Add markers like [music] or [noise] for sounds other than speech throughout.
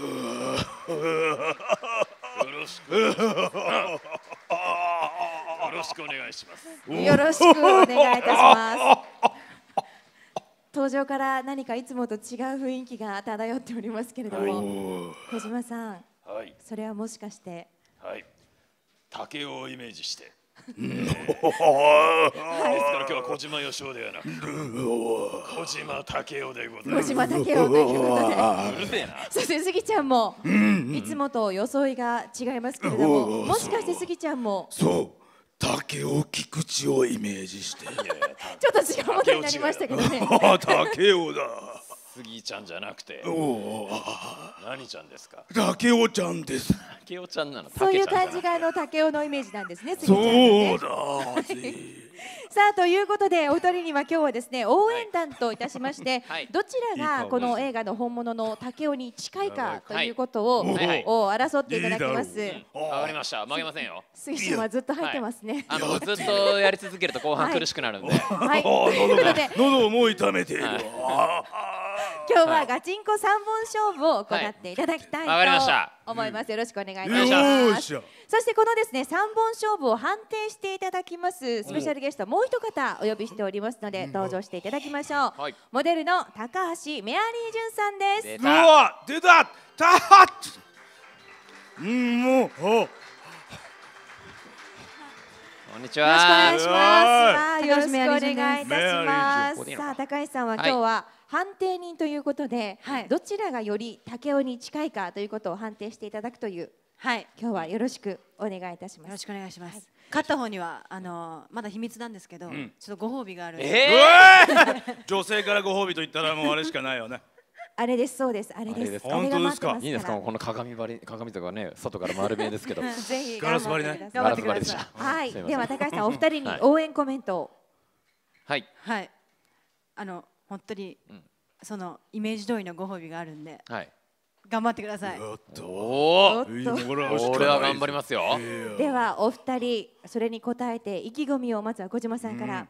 よろしく。よろしくお願いします。よろしくお願いいたします。登場から何かいつもと違う雰囲気が漂っておりますけれども、はい、小島さん、はい、それはもしかして、はい、竹をイメージしてはい、ですから今日は小島よしおではなく小島武雄でございます。小島武雄ということでうるせえな。さあ杉ちゃんもいつもと装いが違いますけれどももしかして杉ちゃんもそう竹を菊池をイメージして [laughs] ちょっと違うことになりましたけどね竹 [laughs] 雄だ杉ちゃんじゃなくて何ちゃんですか竹雄ちゃんです竹雄ちゃんなのそういう感じがあの竹雄のイメージなんですね杉ちゃん、ね、そうだ [laughs] さあということでお二人には今日はですね応援団といたしまして、[laughs] はい、どちらがこの映画の本物の竹雄に近いかということを,、を争っていただきますわかりました負けませんよ杉ちゃんはずっと入ってますね、はい、あのずっとやり続けると後半苦しくなるんではい、ということで喉をもう痛めている、はい今日はガチンコ三本勝負を行っていただきたいと思います。よろしくお願いいたします。そしてこのですね三本勝負を判定していただきますスペシャルゲストもう一方お呼びしておりますので登場していただきましょう。モデルの高橋メアリージュンさんです。うわ出た。たうん。ちは。よろしくお願いします。よろしくお願いいたします。さあ高橋さんは今日は判定人ということで、はい、どちらがより竹雄に近いかということを判定していただくという。はい、今日はよろしくお願いいたします。よろしくお願いします。はい、勝った方にはあのまだ秘密なんですけど、うん、ちょっとご褒美がある。えー、[laughs] 女性からご褒美と言ったらもうあれしかないよね。あれですそうですあれです。本当ですか。いいですかこの鏡張り鏡とかね外から丸見えですけど。[laughs] ぜひガラス張りね。ガラス張りでした。はい。では高橋さんお二人に応援コメントはい。はい。あの本当にそのイメージ通りのご褒美があるんで。はい。頑張ってください。おっと、これは頑張りますよ。ではお二人それに応えて意気込みをまずは小島さんから。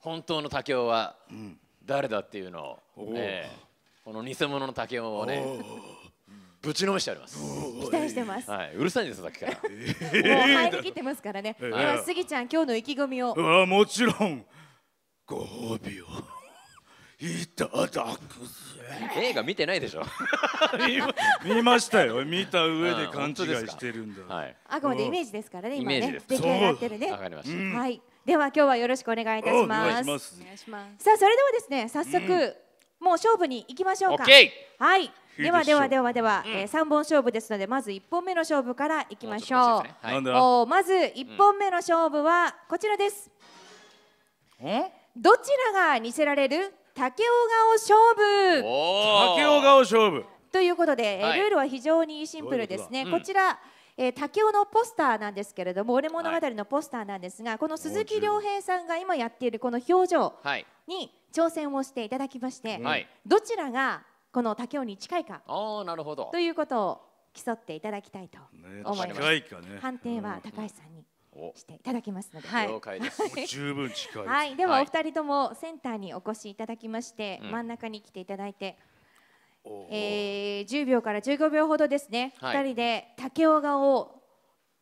本当の竹雄は誰だっていうのを。ええこの偽物の竹をねぶちのめしてあります期待してます、はい、うるさいんですさっきからえもう入りきってますからね、えー、ではスギちゃん今日の意気込みをあもちろんご褒美をいただく映画見てないでしょ [laughs] 見ましたよ見た上で勘違いしてるんだ、はい、あくまでイメージですからね今ね出来上がってるねかりました、うん、はいでは今日はよろしくお願いいたします。お願いします。さあそれではですね早速、うんもう勝負に行きましょうか。はい。ではではではでは、うん、えー、3本勝負ですのでまず1本目の勝負からいきましょう、ねはい、おまず1本目の勝負はこちらです、うん、どちらが似せられる竹尾顔勝負竹尾顔勝負ということで、はい、ルールは非常にシンプルですね、うん、こちら、えー、竹雄のポスターなんですけれども「俺物語」のポスターなんですが、はい、この鈴木亮平さんが今やっているこの表情に挑戦をしていただきまして、はい、どちらがこの竹雄に近いかなるほどということを競っていただきたいと思います。ねね、判定は高橋さんに、していただきますので、はい、十分近い、はい、ではお二人ともセンターにお越しいただきまして、真ん中に来ていただいてえー、10秒から15秒ほどですね、はい、2人で竹尾顔を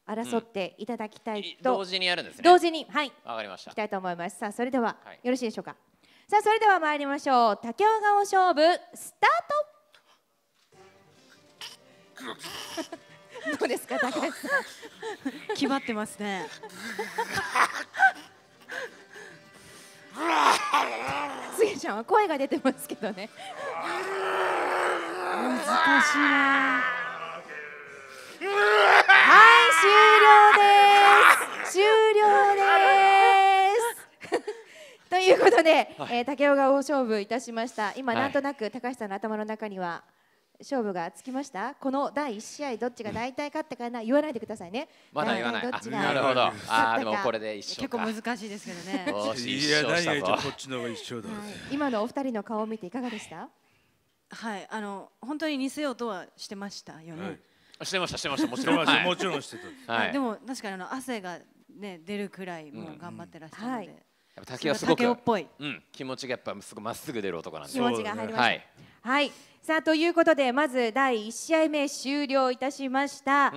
争っていただきたいと、うん、同時にやるんですね同時にはいわかりましたいきたいと思いますさあそれでは、はい、よろしいでしょうかさあそれでは参りましょう竹尾顔勝負スタート [laughs] どうですか高橋さん決まってますねすげちゃんは声が出てますけどね難しいなはい終了です終了ですということで、はい、えー、竹雄が大勝負いたしました今、はい、なんとなく高橋さんの頭の中には勝負がつきましたこの第1試合どっちが大体勝ったかな言わないでくださいねまだ言わないどっちがなるほどあでもこれで一緒結構難しいですけどね [laughs] いや何が一緒こっちの方が一緒だ、はい、今のお二人の顔を見ていかがでしたはいあの本当に似せようとはしてましたよね、はいあしてましたしてましたもちろん、はい、もちろんしてた、はい、でも確かにあの汗がね出るくらいもう頑張ってらっしゃるので、うんうんはい、やっぱ竹はすごくっぽい、うん、気持ちがやっぱすごまっすぐ出る男なんで気持ちが入りました、はい、はい、さあということでまず第1試合目終了いたしました、うん